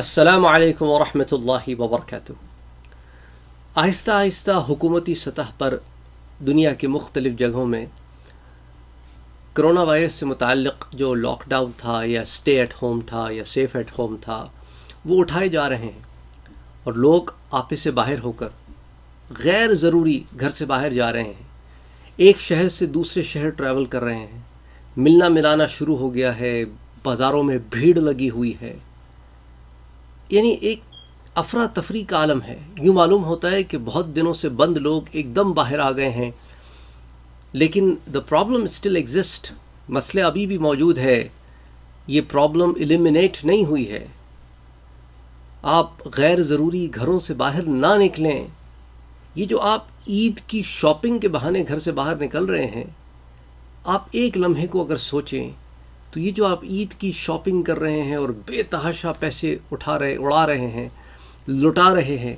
अस्सलाम वालेकुम व रहमतुल्लाहि व बरकातुहू आहिस्ता आहिस्ता हुकूमती सतह पर दुनिया के मुख्तलिफ़ जगहों में करोना वायरस से मुतक जो लॉकडाउन था या स्टे एट होम था या सेफ़ एट होम था वो उठाए जा रहे हैं और लोग आपस से बाहर होकर गैर ज़रूरी घर से बाहर जा रहे हैं एक शहर से दूसरे शहर ट्रैवल कर रहे हैं मिलना मिलाना शुरू हो गया है बाज़ारों में भीड़ लगी हुई है यानी एक अफरा तफरी का आलम है यूँ मालूम होता है कि बहुत दिनों से बंद लोग एकदम बाहर आ गए हैं लेकिन द प्रॉब्लम स्टिल एग्जिस्ट मसले अभी भी मौजूद है ये प्रॉब्लम एलिमिनेट नहीं हुई है आप गैर ज़रूरी घरों से बाहर ना निकलें ये जो आप ईद की शॉपिंग के बहाने घर से बाहर निकल रहे हैं आप एक लम्हे को अगर सोचें तो ये जो आप ईद की शॉपिंग कर रहे हैं और बेतहाशा पैसे उठा रहे उड़ा रहे हैं लुटा रहे हैं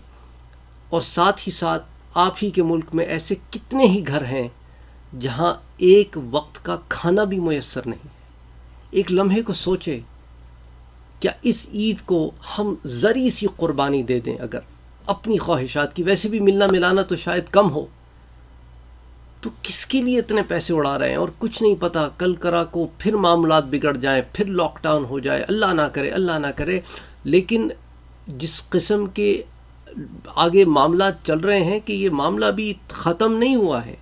और साथ ही साथ आप ही के मुल्क में ऐसे कितने ही घर हैं जहाँ एक वक्त का खाना भी मैसर नहीं एक लम्हे को सोचे क्या इस ईद को हम ज़री सी क़ुरबानी दे दें अगर अपनी ख्वाहिशात की वैसे भी मिलना मिलाना तो शायद कम हो तो किसके लिए इतने पैसे उड़ा रहे हैं और कुछ नहीं पता कल करा को फिर मामला बिगड़ जाए फिर लॉकडाउन हो जाए अल्लाह ना करे अल्लाह ना करे लेकिन जिस किस्म के आगे मामला चल रहे हैं कि ये मामला भी ख़त्म नहीं हुआ है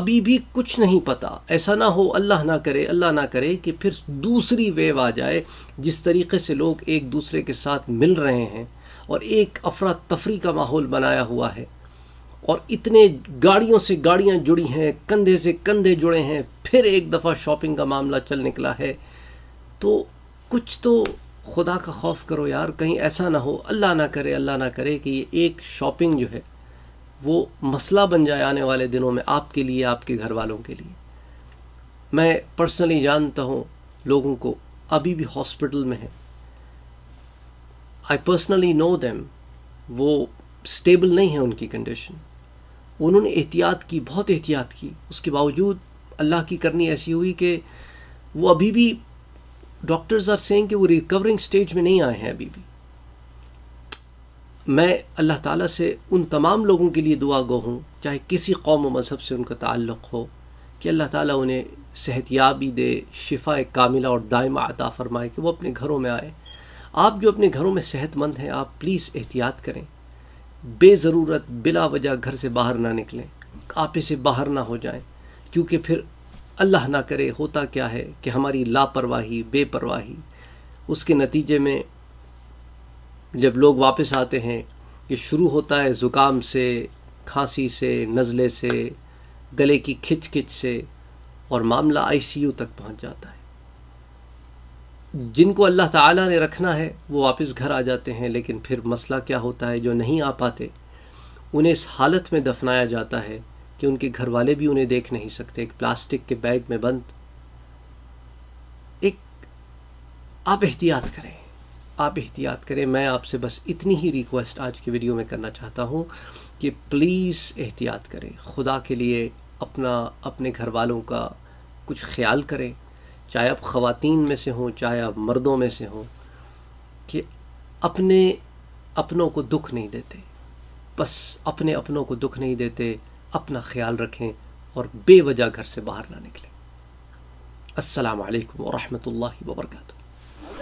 अभी भी कुछ नहीं पता ऐसा ना हो अल्लाह ना करे अल्लाह ना करे कि फिर दूसरी वेव आ जाए जिस तरीके से लोग एक दूसरे के साथ मिल रहे हैं और एक अफरा तफरी का माहौल बनाया हुआ है और इतने गाड़ियों से गाड़ियां जुड़ी हैं कंधे से कंधे जुड़े हैं फिर एक दफ़ा शॉपिंग का मामला चल निकला है तो कुछ तो खुदा का खौफ करो यार कहीं ऐसा ना हो अल्लाह ना करे अल्लाह ना करे कि ये एक शॉपिंग जो है वो मसला बन जाए आने वाले दिनों में आपके लिए आपके घर वालों के लिए मैं पर्सनली जानता हूँ लोगों को अभी भी हॉस्पिटल में है आई पर्सनली नो दैम वो स्टेबल नहीं है उनकी कंडीशन उन्होंने एहतियात की बहुत एहतियात की उसके बावजूद अल्लाह की करनी ऐसी हुई कि वो अभी भी डॉक्टर्स आर सेंग कि वो रिकवरिंग स्टेज में नहीं आए हैं अभी भी मैं अल्लाह ताला से उन तमाम लोगों के लिए दुआ गो हूँ चाहे किसी कौम व मज़हब से उनका ताल्लुक़ हो कि अल्लाह ताला उन्हें सेहतियाबी दे शिफा कामिला और दायमा अता फ़रमाए कि वो अपने घरों में आए आप जो अपने घरों में सेहतमंद हैं आप प्लीज़ एहतियात करें बेज़रूरत बिला वजह घर से बाहर ना निकलें आपे से बाहर ना हो जाएं क्योंकि फिर अल्लाह ना करे होता क्या है कि हमारी लापरवाही बेपरवाही उसके नतीजे में जब लोग वापस आते हैं ये शुरू होता है ज़ुकाम से खांसी से नज़ले से गले की खिच खिच से और मामला आईसीयू तक पहुंच जाता है जिनको अल्लाह ताला ने रखना है वो वापस घर आ जाते हैं लेकिन फिर मसला क्या होता है जो नहीं आ पाते उन्हें इस हालत में दफनाया जाता है कि उनके घर वाले भी उन्हें देख नहीं सकते एक प्लास्टिक के बैग में बंद एक आप एहतियात करें आप एहतियात करें मैं आपसे बस इतनी ही रिक्वेस्ट आज की वीडियो में करना चाहता हूँ कि प्लीज़ एहतियात करें खुदा के लिए अपना अपने घर वालों का कुछ ख्याल करें चाहे आप ख़वातीन में से हों चाहे आप मर्दों में से हों कि अपने अपनों को दुख नहीं देते बस अपने अपनों को दुख नहीं देते अपना ख्याल रखें और बेवजह घर से बाहर ना निकलें असलकम वरहमल वर्का